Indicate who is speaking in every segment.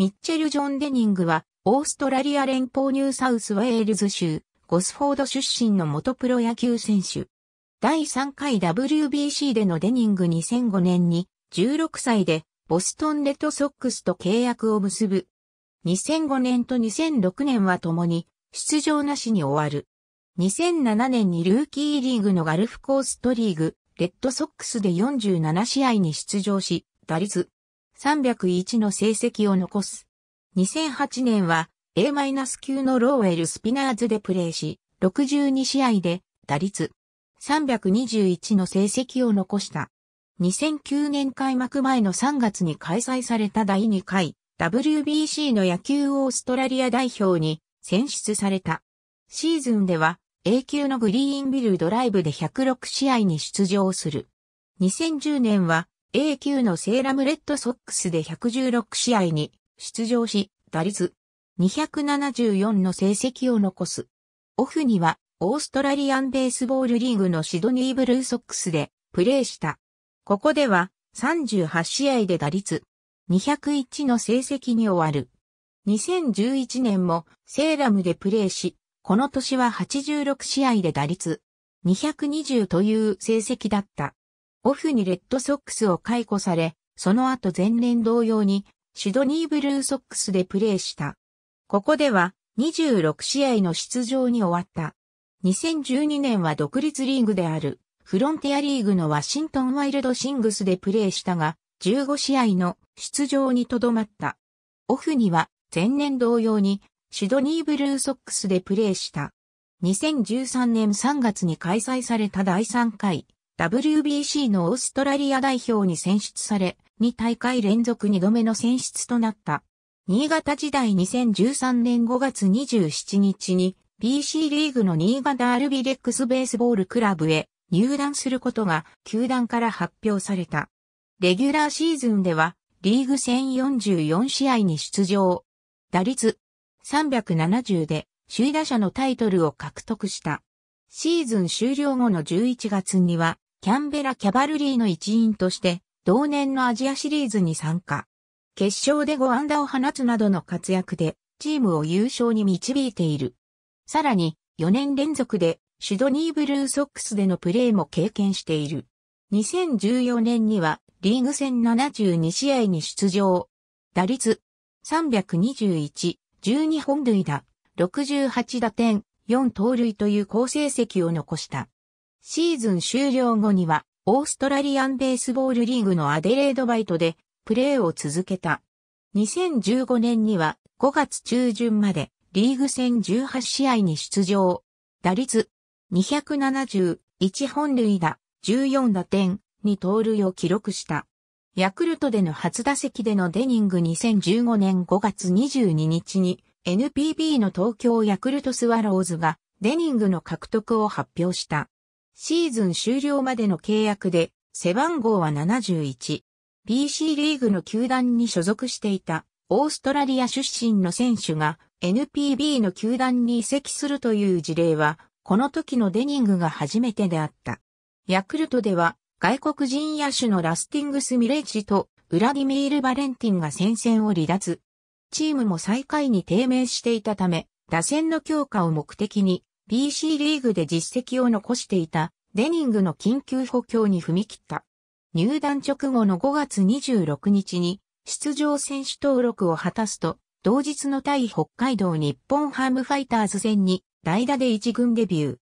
Speaker 1: ミッチェル・ジョン・デニングは、オーストラリア連邦ニューサウスウェールズ州、ゴスフォード出身の元プロ野球選手。第3回 WBC でのデニング2005年に、16歳で、ボストンレッドソックスと契約を結ぶ。2005年と2006年は共に、出場なしに終わる。2007年にルーキーリーグのガルフコーストリーグ、レッドソックスで47試合に出場し、打率301の成績を残す。2008年は A- 級のローエル・スピナーズでプレーし、62試合で打率321の成績を残した。2009年開幕前の3月に開催された第2回 WBC の野球オーストラリア代表に選出された。シーズンでは A 級のグリーンビルドライブで106試合に出場する。2010年は A 級のセーラムレッドソックスで116試合に出場し、打率274の成績を残す。オフには、オーストラリアンベースボールリーグのシドニーブルーソックスでプレーした。ここでは38試合で打率201の成績に終わる。2011年もセーラムでプレーし、この年は86試合で打率220という成績だった。オフにレッドソックスを解雇され、その後前年同様にシドニーブルーソックスでプレーした。ここでは26試合の出場に終わった。2012年は独立リーグであるフロンティアリーグのワシントンワイルドシングスでプレーしたが、15試合の出場にとどまった。オフには前年同様にシドニーブルーソックスでプレーした。2013年3月に開催された第3回 WBC のオーストラリア代表に選出され、2大会連続2度目の選出となった。新潟時代2013年5月27日に BC リーグの新潟アルビレックスベースボールクラブへ入団することが球団から発表された。レギュラーシーズンではリーグ戦44試合に出場。打率370で首位打者のタイトルを獲得した。シーズン終了後の11月にはキャンベラキャバルリーの一員として、同年のアジアシリーズに参加。決勝で5安打を放つなどの活躍で、チームを優勝に導いている。さらに、4年連続で、シュドニーブルーソックスでのプレーも経験している。2014年には、リーグ戦72試合に出場。打率、321、12本塁打、68打点、4盗塁という好成績を残した。シーズン終了後には、オーストラリアンベースボールリーグのアデレードバイトで、プレーを続けた。2015年には、5月中旬まで、リーグ戦18試合に出場。打率、271本塁打、14打点、に盗塁を記録した。ヤクルトでの初打席でのデニング2015年5月22日に NPB の東京ヤクルトスワローズがデニングの獲得を発表した。シーズン終了までの契約で、背番号は71。BC リーグの球団に所属していた、オーストラリア出身の選手が、NPB の球団に移籍するという事例は、この時のデニングが初めてであった。ヤクルトでは、外国人野手のラスティングス・ミレッジと、ウラディミール・バレンティンが戦線を離脱。チームも最下位に低迷していたため、打線の強化を目的に、p c リーグで実績を残していたデニングの緊急補強に踏み切った。入団直後の5月26日に出場選手登録を果たすと、同日の対北海道日本ハムファイターズ戦に代打で一軍デビュー。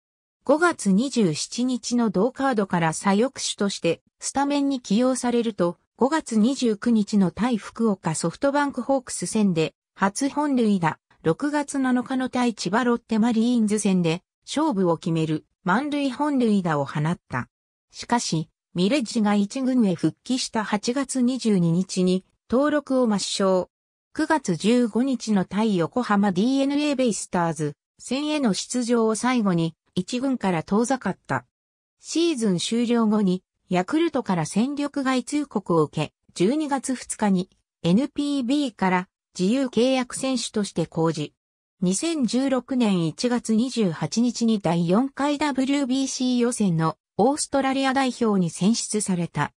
Speaker 1: 5月27日の同カードから左翼手としてスタメンに起用されると、5月29日の対福岡ソフトバンクホークス戦で初本塁打、6月7日の対千葉ロッテマリーンズ戦で勝負を決める満塁本塁打を放った。しかし、ミレッジが一軍へ復帰した8月22日に登録を抹消。9月15日の対横浜 DNA ベイスターズ戦への出場を最後に一軍から遠ざかった。シーズン終了後にヤクルトから戦力外通告を受け、12月2日に NPB から自由契約選手として講じ、2016年1月28日に第4回 WBC 予選のオーストラリア代表に選出された。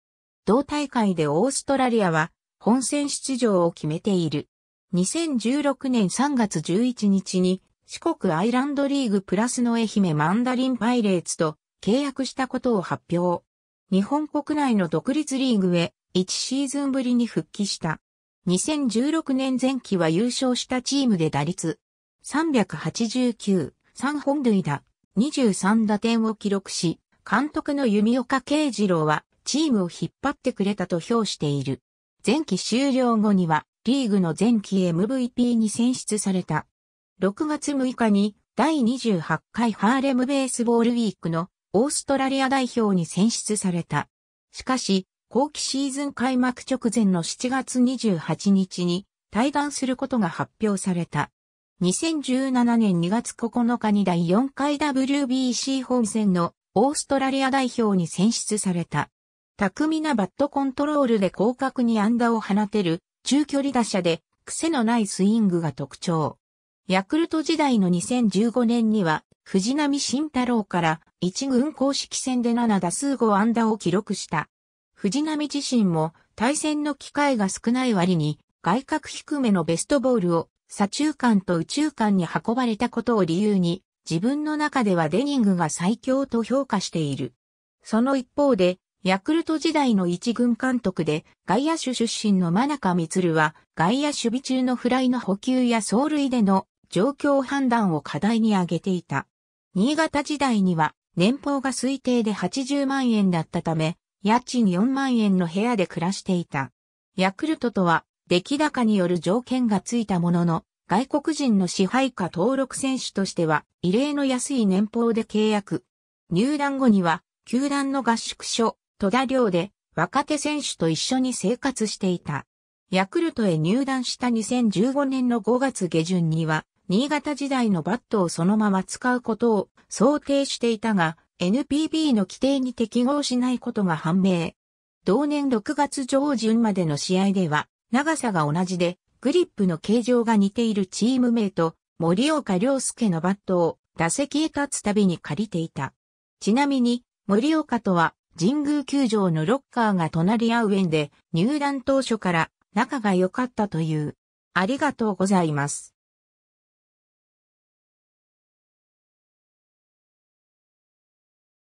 Speaker 1: 同大会でオーストラリアは本戦出場を決めている。2016年3月11日に四国アイランドリーグプラスの愛媛マンダリンパイレーツと契約したことを発表。日本国内の独立リーグへ1シーズンぶりに復帰した。2016年前期は優勝したチームで打率389、3本塁打、23打点を記録し、監督の弓岡慶次郎はチームを引っ張ってくれたと評している。前期終了後にはリーグの前期 MVP に選出された。6月6日に第28回ハーレムベースボールウィークのオーストラリア代表に選出された。しかし、後期シーズン開幕直前の7月28日に退団することが発表された。2017年2月9日に第4回 WBC 本戦のオーストラリア代表に選出された。巧みなバットコントロールで広角に安打を放てる中距離打者で癖のないスイングが特徴。ヤクルト時代の2015年には藤浪晋太郎から一軍公式戦で7打数5安打を記録した。藤波自身も対戦の機会が少ない割に外角低めのベストボールを左中間と右中間に運ばれたことを理由に自分の中ではデニングが最強と評価している。その一方で、ヤクルト時代の一軍監督で外野手出身の真中光は外野守備中のフライの補給や走塁での状況判断を課題に挙げていた。新潟時代には年俸が推定で80万円だったため、家賃4万円の部屋で暮らしていた。ヤクルトとは、出来高による条件がついたものの、外国人の支配下登録選手としては、異例の安い年俸で契約。入団後には、球団の合宿所、戸田寮で、若手選手と一緒に生活していた。ヤクルトへ入団した2015年の5月下旬には、新潟時代のバットをそのまま使うことを想定していたが、NPB の規定に適合しないことが判明。同年6月上旬までの試合では、長さが同じで、グリップの形状が似ているチーム名と、森岡良介のバットを打席へ立つたびに借りていた。ちなみに、森岡とは神宮球場のロッカーが隣り合う縁で入団当初から仲が良かったという。ありがとうございます。